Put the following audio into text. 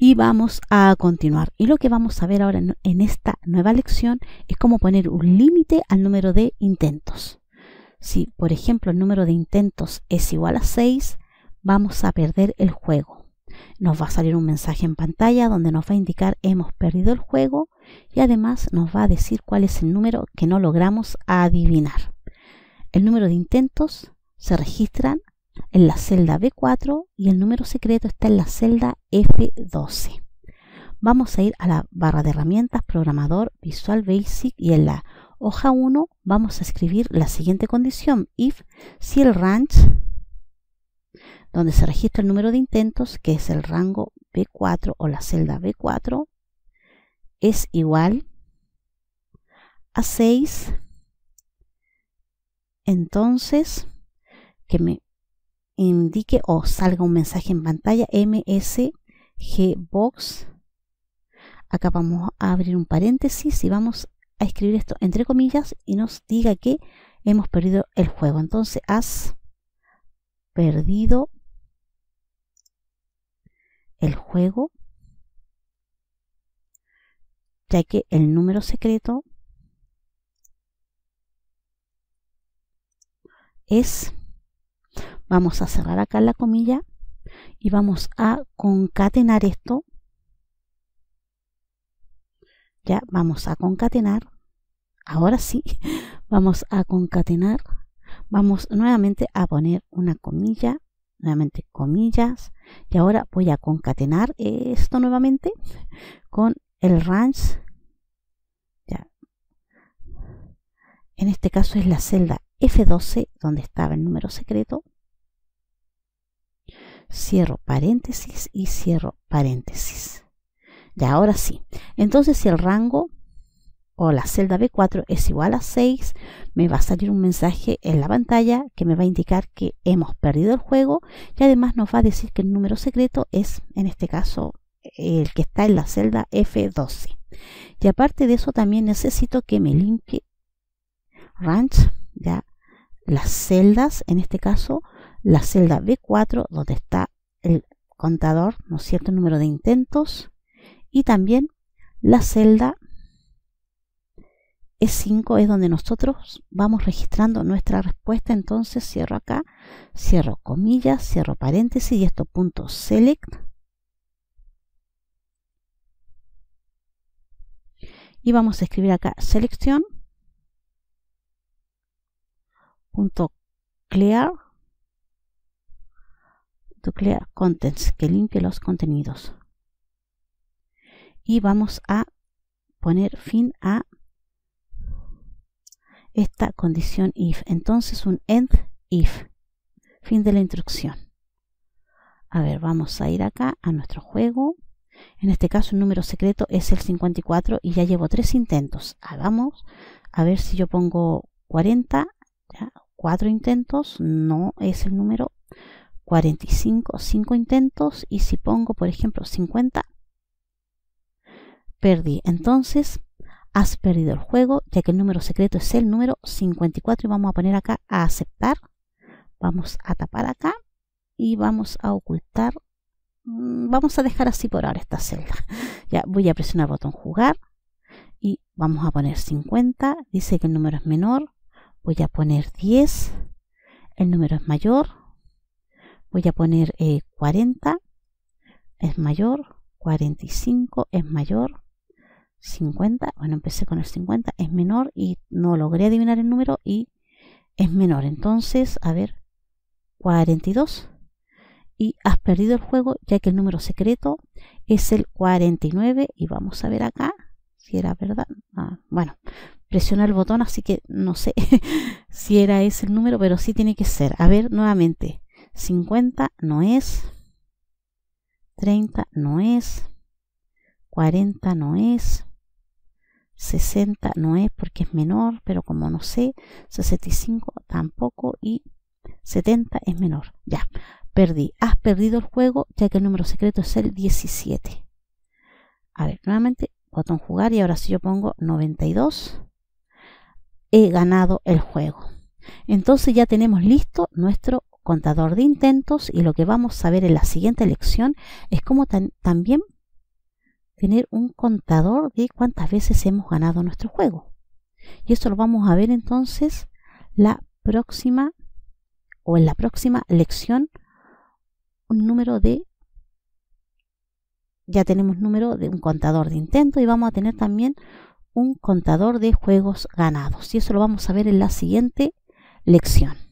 y vamos a continuar. Y lo que vamos a ver ahora en, esta nueva lección es cómo poner un límite al número de intentos. Si, por ejemplo, el número de intentos es igual a 6, vamos a perder el juego. Nos va a salir un mensaje en pantalla donde nos va a indicar hemos perdido el juego y además nos va a decir cuál es el número que no logramos adivinar. El número de intentos se registran en la celda B4 y el número secreto está en la celda F12. Vamos a ir a la barra de herramientas, programador, Visual Basic y en la hoja 1 vamos a escribir la siguiente condición, if si el range, donde se registra el número de intentos, que es el rango B4 o la celda B4, es igual a 6, entonces que me indique o salga un mensaje en pantalla MSG Box. Acá vamos a abrir un paréntesis y vamos a escribir esto entre comillas y nos diga que hemos perdido el juego. Entonces, has perdido el juego ya que el número secreto es Vamos a cerrar acá la comilla y vamos a concatenar esto. Ya vamos a concatenar. Ahora sí, vamos a concatenar. Vamos nuevamente a poner una comilla, nuevamente comillas. Y ahora voy a concatenar esto nuevamente con el ranch. En este caso es la celda F12 donde estaba el número secreto. Cierro paréntesis y cierro paréntesis. Ya, ahora sí. Entonces, si el rango o la celda B4 es igual a 6, me va a salir un mensaje en la pantalla que me va a indicar que hemos perdido el juego y además nos va a decir que el número secreto es, en este caso, el que está en la celda F12. Y aparte de eso, también necesito que me limpie Ranch, ya, las celdas, en este caso, la celda B4 donde está el contador, ¿no es cierto?, número de intentos y también la celda E5 es donde nosotros vamos registrando nuestra respuesta, entonces cierro acá, cierro comillas, cierro paréntesis y esto punto select y vamos a escribir acá selección punto clear contents, que limpie los contenidos. Y vamos a poner fin a esta condición if. Entonces un end if. Fin de la instrucción. A ver, vamos a ir acá a nuestro juego. En este caso el número secreto es el 54 y ya llevo tres intentos. Ah, vamos a ver si yo pongo 40, cuatro intentos, no es el número, 45, 5 intentos y si pongo, por ejemplo, 50, perdí. Entonces, has perdido el juego, ya que el número secreto es el número 54 y vamos a poner acá a aceptar. Vamos a tapar acá y vamos a ocultar. Mm, vamos a dejar así por ahora esta celda. Ya voy a presionar el botón jugar y vamos a poner 50. Dice que el número es menor. Voy a poner 10. El número es mayor voy a poner 40 eh, es mayor, 45 es mayor, 50, bueno, empecé con el 50, es menor y no logré adivinar el número y es menor. Entonces, a ver, 42 y has perdido el juego ya que el número secreto es el 49 y vamos a ver acá si era verdad. Ah, bueno, presiona el botón así que no sé si era ese el número, pero sí tiene que ser. A ver, nuevamente. 50 no es, 30 no es, 40 no es, 60 no es porque es menor, pero como no sé, 65 tampoco y 70 es menor. Ya, perdí. Has perdido el juego ya que el número secreto es el 17. A ver, nuevamente, botón jugar y ahora si yo pongo 92, he ganado el juego. Entonces ya tenemos listo nuestro contador de intentos y lo que vamos a ver en la siguiente lección es cómo también tener un contador de cuántas veces hemos ganado nuestro juego. Y eso lo vamos a ver entonces la próxima o en la próxima lección un número de ya tenemos número de un contador de intentos y vamos a tener también un contador de juegos ganados. Y eso lo vamos a ver en la siguiente lección.